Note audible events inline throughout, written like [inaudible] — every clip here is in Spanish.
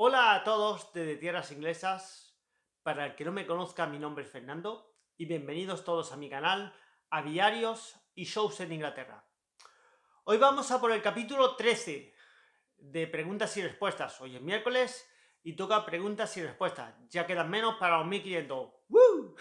Hola a todos desde tierras inglesas. Para el que no me conozca, mi nombre es Fernando y bienvenidos todos a mi canal a diarios y Shows en Inglaterra. Hoy vamos a por el capítulo 13 de preguntas y respuestas. Hoy es miércoles y toca preguntas y respuestas. Ya quedan menos para los 1500. ¡Woo!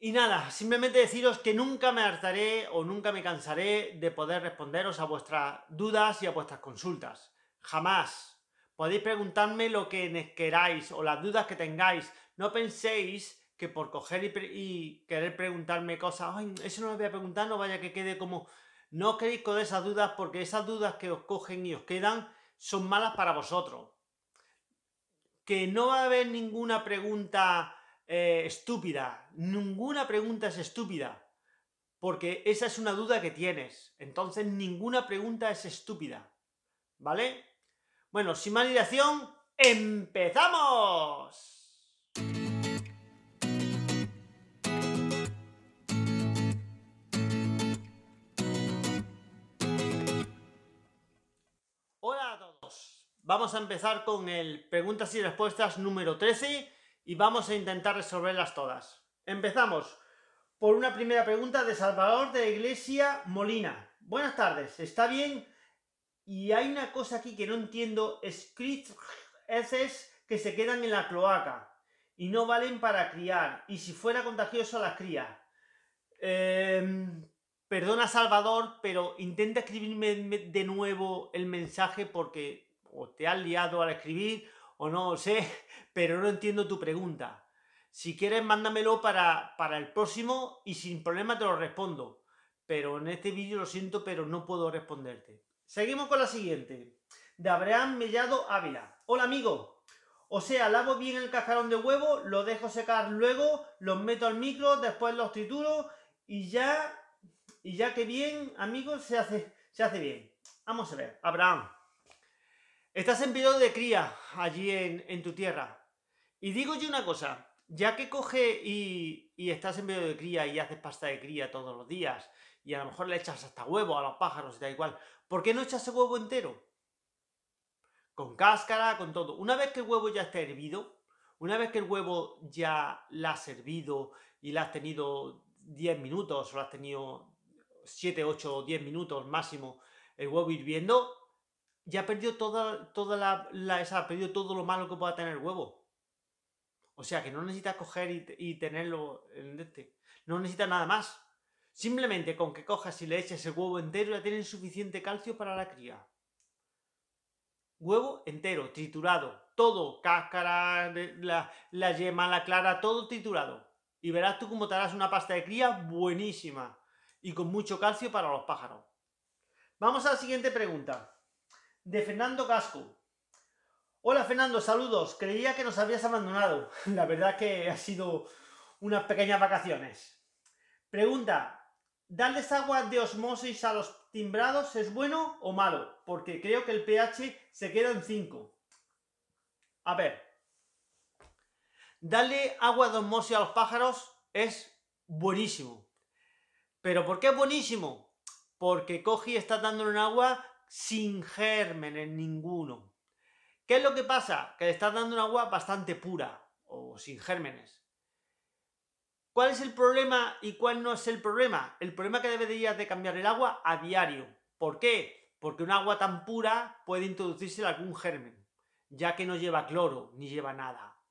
Y nada, simplemente deciros que nunca me hartaré o nunca me cansaré de poder responderos a vuestras dudas y a vuestras consultas. Jamás. Podéis preguntarme lo que queráis o las dudas que tengáis. No penséis que por coger y, querer preguntarme cosas, eso no lo voy a preguntar, no vaya que quede como... No os queréis con esas dudas porque esas dudas que os cogen y os quedan son malas para vosotros. Que no va a haber ninguna pregunta eh, estúpida. Ninguna pregunta es estúpida. Porque esa es una duda que tienes. Entonces ninguna pregunta es estúpida. ¿Vale? Bueno, sin más dilación, ¡empezamos! Hola a todos. Vamos a empezar con el preguntas y respuestas número 13 y vamos a intentar resolverlas todas. Empezamos por una primera pregunta de Salvador de Iglesia Molina. Buenas tardes, ¿está bien y hay una cosa aquí que no entiendo, es que se quedan en la cloaca y no valen para criar, y si fuera contagioso las cría. Em, perdona Salvador, pero intenta escribirme de nuevo el mensaje porque o te has liado al escribir o no sé, [laughs] pero no entiendo tu pregunta. Si quieres, mándamelo para, para el próximo y sin problema te lo respondo. Pero en este vídeo lo siento, pero no puedo responderte. Seguimos con la siguiente. De Abraham Mellado Ávila. Hola amigo. O sea, lavo bien el cascarón de huevo, lo dejo secar luego, los meto al micro, después los trituro y ya, y ya que bien, amigos, se hace, se hace bien. Vamos a ver, Abraham. Estás en periodo de cría allí en, tu tierra. Y digo yo una cosa, ya que coge y, y estás en periodo de cría y haces pasta de cría todos los días y a lo mejor le echas hasta huevo a los pájaros y da igual. ¿Por qué no echas el huevo entero? Con cáscara, con todo. Una vez que el huevo ya está hervido, una vez que el huevo ya la has hervido y la has tenido 10 minutos o la has tenido 7, 8 o 10 minutos máximo el huevo hirviendo, ya ha perdido toda, toda la, esa, ha perdido todo lo malo que pueda tener el huevo. O sea que no necesitas coger y, y tenerlo en este. No necesitas nada más. Simplemente con que cojas y le eches el huevo entero ya tienen suficiente calcio para la cría. Huevo entero, triturado, todo, cáscara, la, yema, la clara, todo triturado. Y verás tú cómo te harás una pasta de cría buenísima y con mucho calcio para los pájaros. Vamos a la siguiente pregunta. De Fernando Casco. Hola Fernando, saludos. Creía que nos habías abandonado. [laughs] La verdad que ha sido unas pequeñas vacaciones. Pregunta, ¿Darles agua de osmosis a los timbrados es bueno o malo? Porque creo que el pH se queda en 5. A ver. Darle agua de osmosis a los pájaros es buenísimo. ¿Pero por qué es buenísimo? Porque y está dando un agua sin gérmenes ninguno. ¿Qué es lo que pasa? Que le estás dando un agua bastante pura o sin gérmenes. ¿Cuál es el problema y cuál no es el problema? El problema que deberías de cambiar el agua a diario. ¿Por qué? Porque un agua tan pura puede introducirse algún germen, ya que no lleva cloro ni lleva nada.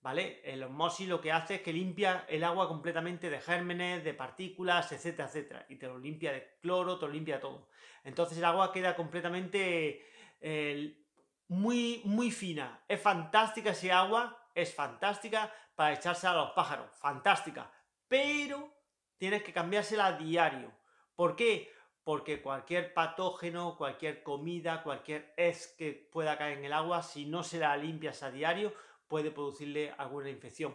¿Vale? El osmosis lo que hace es que limpia el agua completamente de gérmenes, de partículas, etcétera, etcétera. Y te lo limpia de cloro, te lo limpia todo. Entonces el agua queda completamente eh, muy, muy fina. Es fantástica ese agua es fantástica para echarse a los pájaros, fantástica, pero tienes que cambiársela a diario. ¿Por qué? Porque cualquier patógeno, cualquier comida, cualquier es que pueda caer en el agua, si no se la limpias a diario, puede producirle alguna infección.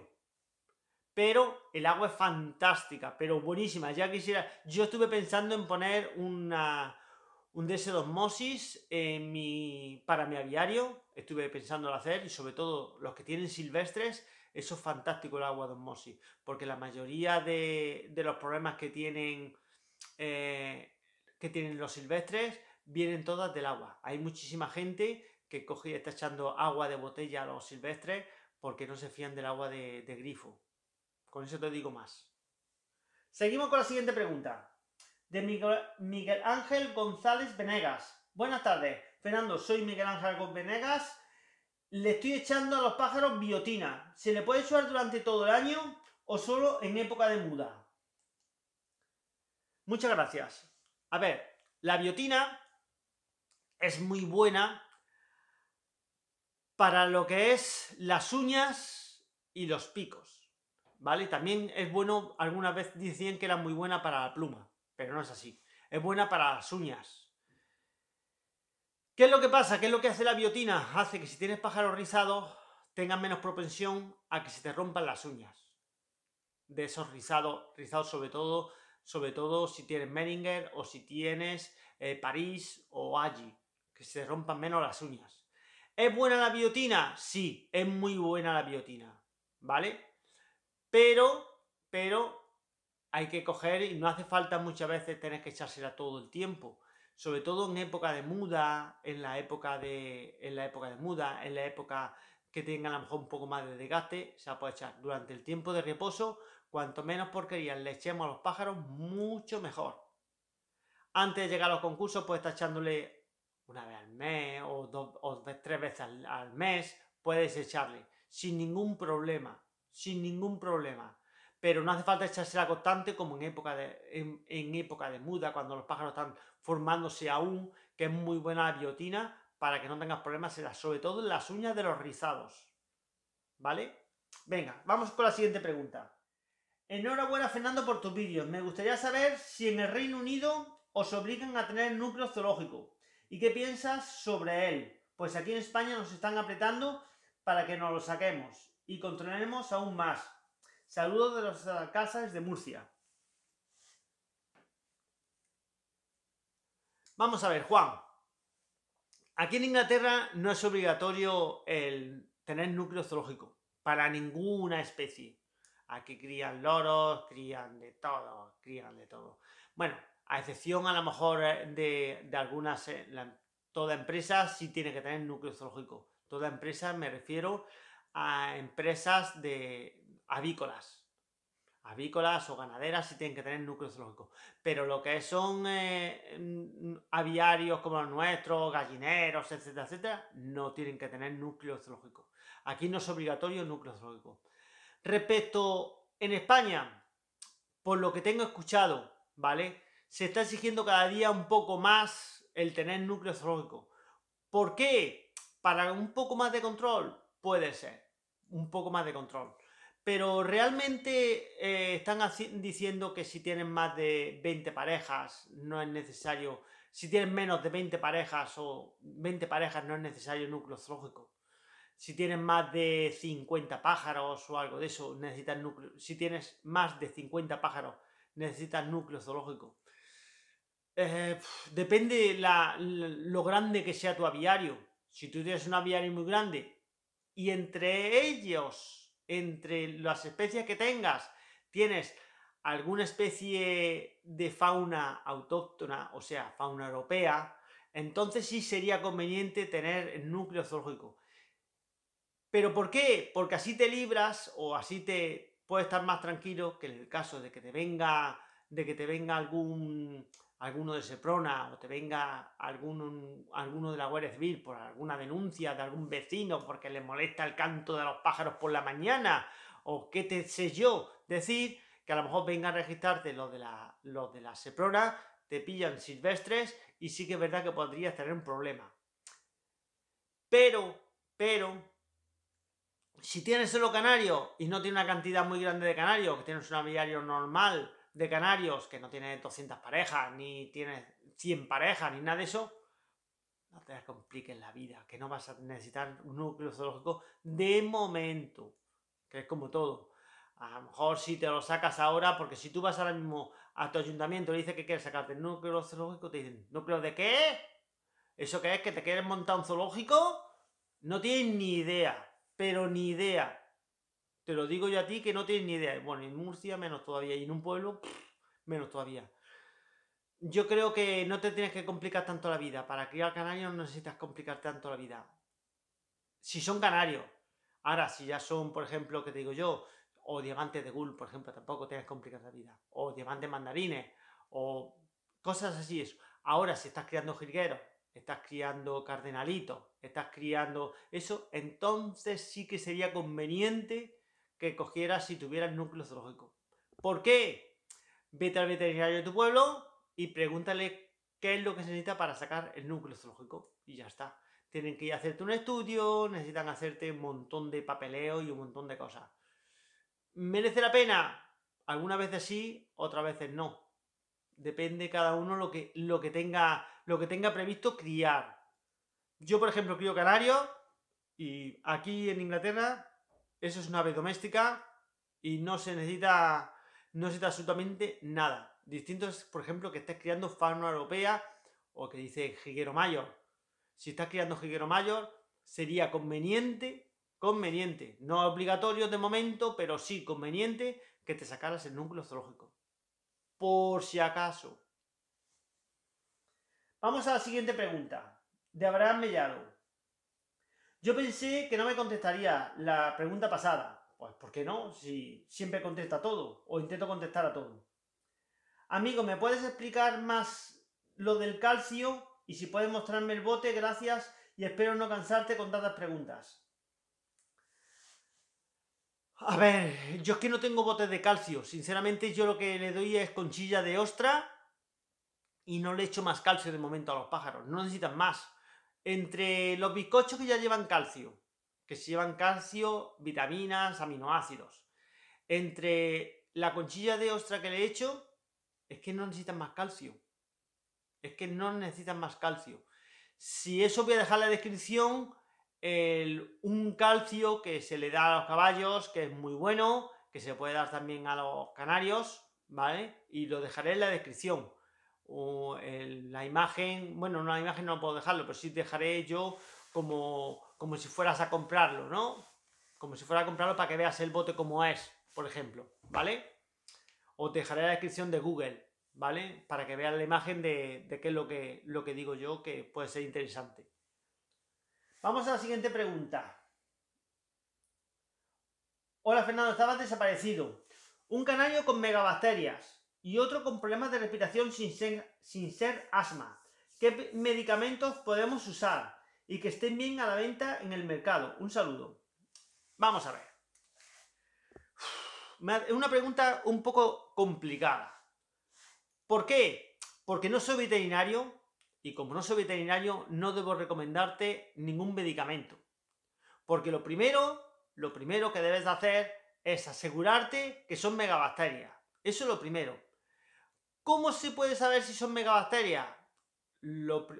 Pero el agua es fantástica, pero buenísima. Ya quisiera. Yo estuve pensando en poner una, un deseo en mi, para mi aviario, estuve pensando en hacer, y sobre todo los que tienen silvestres, eso es fantástico el agua de osmosis, porque la mayoría de, los problemas que tienen, eh, que tienen los silvestres vienen todas del agua. Hay muchísima gente que coge está echando agua de botella a los silvestres porque no se fían del agua de, grifo. Con eso te digo más. Seguimos con la siguiente pregunta. De Miguel, Miguel Ángel González Venegas. Buenas tardes. Fernando, soy Miguel Ángel Gómez Venegas. Le estoy echando a los pájaros biotina. ¿Se le puede echar durante todo el año o solo en época de muda? Muchas gracias. A ver, la biotina es muy buena para lo que es las uñas y los picos. ¿Vale? También es bueno, alguna vez decían que era muy buena para la pluma, pero no es así. Es buena para las uñas, ¿Qué es lo que pasa? ¿Qué es lo que hace la biotina? Hace que si tienes pájaros rizados tengas menos propensión a que se te rompan las uñas. De esos rizados, rizados sobre todo, sobre todo si tienes Meringer o si tienes eh, París o Allí, que se te rompan menos las uñas. ¿Es buena la biotina? Sí, es muy buena la biotina, ¿vale? Pero, pero hay que coger y no hace falta muchas veces tener que echársela todo el tiempo sobre todo en época de muda, en la época de, en la época de muda, en la época que tenga a lo mejor un poco más de desgaste, se la puede echar durante el tiempo de reposo, cuanto menos porquerías le echemos a los pájaros, mucho mejor. Antes de llegar a los concursos, puedes estar echándole una vez al mes o, dos, o tres veces al mes, puedes echarle sin ningún problema, sin ningún problema pero no hace falta echarse la constante como en época de, en, época de muda, cuando los pájaros están formándose aún, que es muy buena la biotina para que no tengas problemas, sobre todo en las uñas de los rizados. ¿Vale? Venga, vamos con la siguiente pregunta. Enhorabuena Fernando por tus vídeos. Me gustaría saber si en el Reino Unido os obligan a tener núcleo zoológico y qué piensas sobre él. Pues aquí en España nos están apretando para que nos lo saquemos y controlemos aún más. Saludos de los eh, Casas de Murcia. Vamos a ver, Juan. Aquí en Inglaterra no es obligatorio el tener núcleo zoológico para ninguna especie. Aquí crían loros, crían de todo, crían de todo. Bueno, a excepción a lo mejor eh, de, algunas, eh, toda empresa sí tiene que tener núcleo zoológico. Toda empresa me refiero a empresas de, avícolas. Avícolas o ganaderas sí tienen que tener núcleo zoológico. Pero lo que son eh, aviarios como los nuestros, gallineros, etcétera, etcétera, no tienen que tener núcleo zoológico. Aquí no es obligatorio el núcleo zoológico. Respecto en España, por lo que tengo escuchado, ¿vale? Se está exigiendo cada día un poco más el tener núcleo zoológico. ¿Por qué? Para un poco más de control, puede ser. Un poco más de control pero realmente eh, están diciendo que si tienen más de 20 parejas no es necesario, si tienen menos de 20 parejas o 20 parejas no es necesario núcleo zoológico. Si tienes más de 50 pájaros o algo de eso, necesitas núcleo. Si tienes más de 50 pájaros, necesitas núcleo zoológico. Eh, depende la, lo grande que sea tu aviario. Si tú tienes un aviario muy grande y entre ellos entre las especies que tengas, tienes alguna especie de fauna autóctona, o sea, fauna europea, entonces sí sería conveniente tener el núcleo zoológico. ¿Pero por qué? Porque así te libras o así te puedes estar más tranquilo que en el caso de que te venga, de que te venga algún alguno de Seprona o te venga algún, alguno de la Guardia por alguna denuncia de algún vecino porque le molesta el canto de los pájaros por la mañana o qué te sé yo decir, que a lo mejor venga a registrarte los de la, los de la Seprona, te pillan silvestres y sí que es verdad que podrías tener un problema. Pero, pero, si tienes solo canario y no tienes una cantidad muy grande de canarios, que tienes un aviario normal de canarios que no tiene 200 parejas, ni tiene 100 parejas, ni nada de eso, no te compliques la vida, que no vas a necesitar un núcleo zoológico de momento, que es como todo. A lo mejor si te lo sacas ahora, porque si tú vas ahora mismo a tu ayuntamiento y dices que quieres sacarte el núcleo zoológico, te dicen, ¿núcleo de qué? ¿Eso qué es? ¿Que te quieres montar un zoológico? No tienes ni idea, pero ni idea. Te lo digo yo a ti que no tienes ni idea. Bueno, en Murcia menos todavía. Y en un pueblo, menos todavía. Yo creo que no te tienes que complicar tanto la vida. Para criar canarios no necesitas complicar tanto la vida. Si son canarios. Ahora, si ya son, por ejemplo, que te digo yo, o diamantes de gul, por ejemplo, tampoco tienes que complicar la vida. O diamantes mandarines. O cosas así. Eso. Ahora, si estás criando jilgueros, estás criando cardenalitos, estás criando eso, entonces sí que sería conveniente que cogieras si el núcleo zoológico. ¿Por qué? Vete al veterinario de tu pueblo y pregúntale qué es lo que se necesita para sacar el núcleo zoológico. Y ya está. Tienen que hacerte un estudio, necesitan hacerte un montón de papeleo y un montón de cosas. ¿Merece la pena? Algunas veces sí, otras veces no. Depende cada uno lo que, lo que, tenga, lo que tenga previsto criar. Yo, por ejemplo, crío canarios y aquí en Inglaterra eso es una ave doméstica y no se necesita, no necesita absolutamente nada. Distinto es, por ejemplo, que estés criando fauna europea o que dice jiguero mayor. Si estás criando jiguero mayor, sería conveniente, conveniente, no obligatorio de momento, pero sí conveniente que te sacaras el núcleo zoológico. Por si acaso. Vamos a la siguiente pregunta, de Abraham Mellado. Yo pensé que no me contestaría la pregunta pasada. Pues, ¿por qué no? Si siempre contesta todo, o intento contestar a todo. Amigo, ¿me puedes explicar más lo del calcio? Y si puedes mostrarme el bote, gracias, y espero no cansarte con tantas preguntas. A ver, yo es que no tengo botes de calcio. Sinceramente, yo lo que le doy es conchilla de ostra y no le echo más calcio de momento a los pájaros. No necesitan más. Entre los bizcochos que ya llevan calcio, que se llevan calcio, vitaminas, aminoácidos. Entre la conchilla de ostra que le he hecho, es que no necesitan más calcio. Es que no necesitan más calcio. Si eso voy a dejar en la descripción, el, un calcio que se le da a los caballos, que es muy bueno, que se puede dar también a los canarios, ¿vale? Y lo dejaré en la descripción o la imagen, bueno, una imagen no puedo dejarlo, pero sí dejaré yo como, como si fueras a comprarlo, ¿no? Como si fuera a comprarlo para que veas el bote como es, por ejemplo, ¿vale? O te dejaré la descripción de Google, ¿vale? Para que veas la imagen de, qué es lo que, lo que digo yo, que puede ser interesante. Vamos a la siguiente pregunta. Hola Fernando, estabas desaparecido. Un canario con megabacterias y otro con problemas de respiración sin ser, asma. ¿Qué medicamentos podemos usar? Y que estén bien a la venta en el mercado. Un saludo. Vamos a ver. Es una pregunta un poco complicada. ¿Por qué? Porque no soy veterinario y como no soy veterinario no debo recomendarte ningún medicamento. Porque lo primero, lo primero que debes de hacer es asegurarte que son megabacterias. Eso es lo primero. ¿Cómo se puede saber si son megabacterias?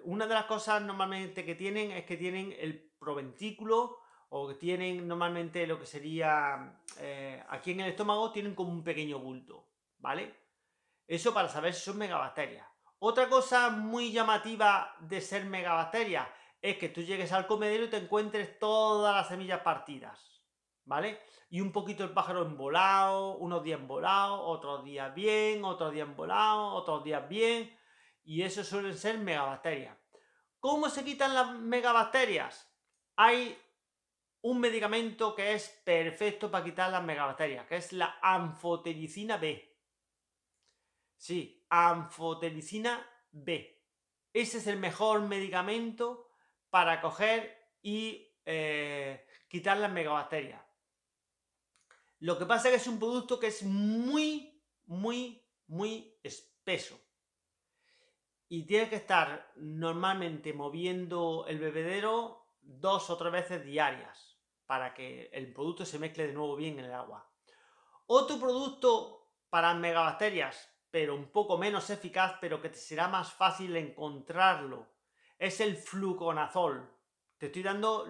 una de las cosas normalmente que tienen es que tienen el proventículo o que tienen normalmente lo que sería eh, aquí en el estómago, tienen como un pequeño bulto, ¿vale? Eso para saber si son megabacterias. Otra cosa muy llamativa de ser megabacterias es que tú llegues al comedero y te encuentres todas las semillas partidas. ¿vale? Y un poquito el pájaro envolado, unos días embolado, otros días bien, otros días embolado, otros días bien, y eso suelen ser megabacterias. ¿Cómo se quitan las megabacterias? Hay un medicamento que es perfecto para quitar las megabacterias, que es la anfotericina B. Sí, anfotericina B. Ese es el mejor medicamento para coger y eh, quitar las megabacterias. Lo que pasa es que es un producto que es muy, muy, muy espeso. Y tienes que estar normalmente moviendo el bebedero dos o tres veces diarias para que el producto se mezcle de nuevo bien en el agua. Otro producto para megabacterias, pero un poco menos eficaz, pero que te será más fácil encontrarlo, es el fluconazol. Te estoy dando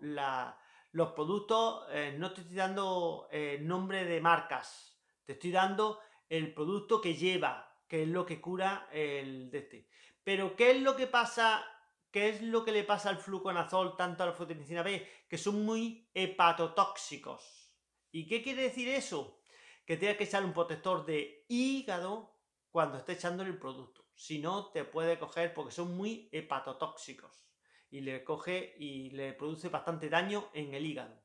la, los productos, eh, no te estoy dando eh, nombre de marcas, te estoy dando el producto que lleva, que es lo que cura el de este. Pero ¿qué es lo que pasa? ¿Qué es lo que le pasa al fluconazol, tanto a la fotomicina B? Que son muy hepatotóxicos. ¿Y qué quiere decir eso? Que tienes que echar un protector de hígado cuando estés echando el producto. Si no, te puede coger porque son muy hepatotóxicos y le coge y le produce bastante daño en el hígado.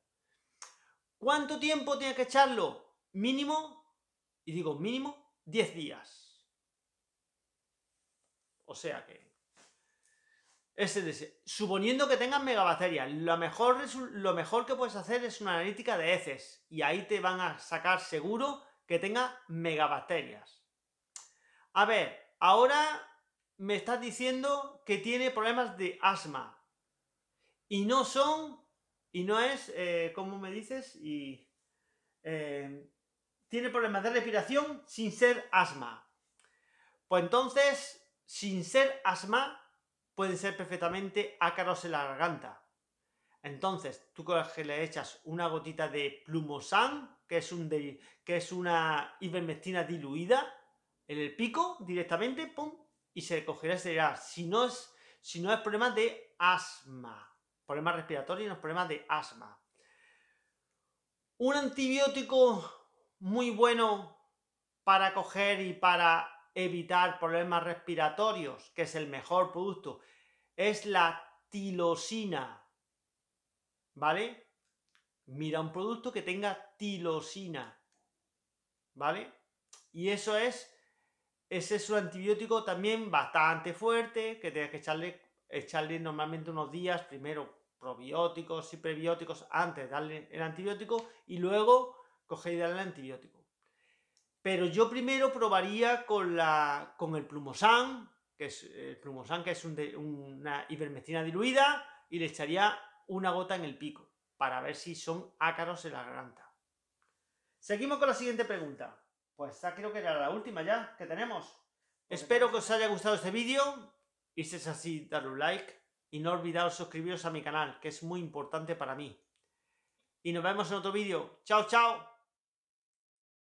¿Cuánto tiempo tiene que echarlo? Mínimo, y digo mínimo, 10 días. O sea que... suponiendo que tengas megabacterias, lo mejor, lo mejor que puedes hacer es una analítica de heces y ahí te van a sacar seguro que tenga megabacterias. A ver, ahora me estás diciendo que tiene problemas de asma y no son, y no es, eh, cómo como me dices, y eh, tiene problemas de respiración sin ser asma. Pues entonces, sin ser asma, pueden ser perfectamente ácaros en la garganta. Entonces, tú le echas una gotita de plumosan, que es, un que es una ivermectina diluida, en el pico directamente, y se cogerá ese gas. si es, si no es problema de asma problemas respiratorios y los problemas de asma. Un antibiótico muy bueno para coger y para evitar problemas respiratorios, que es el mejor producto, es la tilosina. ¿Vale? Mira un producto que tenga tilosina. ¿Vale? Y eso es, ese es un antibiótico también bastante fuerte, que tienes que echarle, echarle normalmente unos días, primero probióticos y prebióticos antes de darle el antibiótico y luego coger y darle el antibiótico. Pero yo primero probaría con, la, con el plumosan, que es el plumosan, que es una ivermectina diluida, y le echaría una gota en el pico para ver si son ácaros en la garganta. Seguimos con la siguiente pregunta. Pues creo que era la última ya que tenemos. Espero que os haya gustado este vídeo y si es así, darle un like y no olvidaros suscribiros a mi canal, que es muy importante para mí. Y nos vemos en otro vídeo. ¡Chao, chao!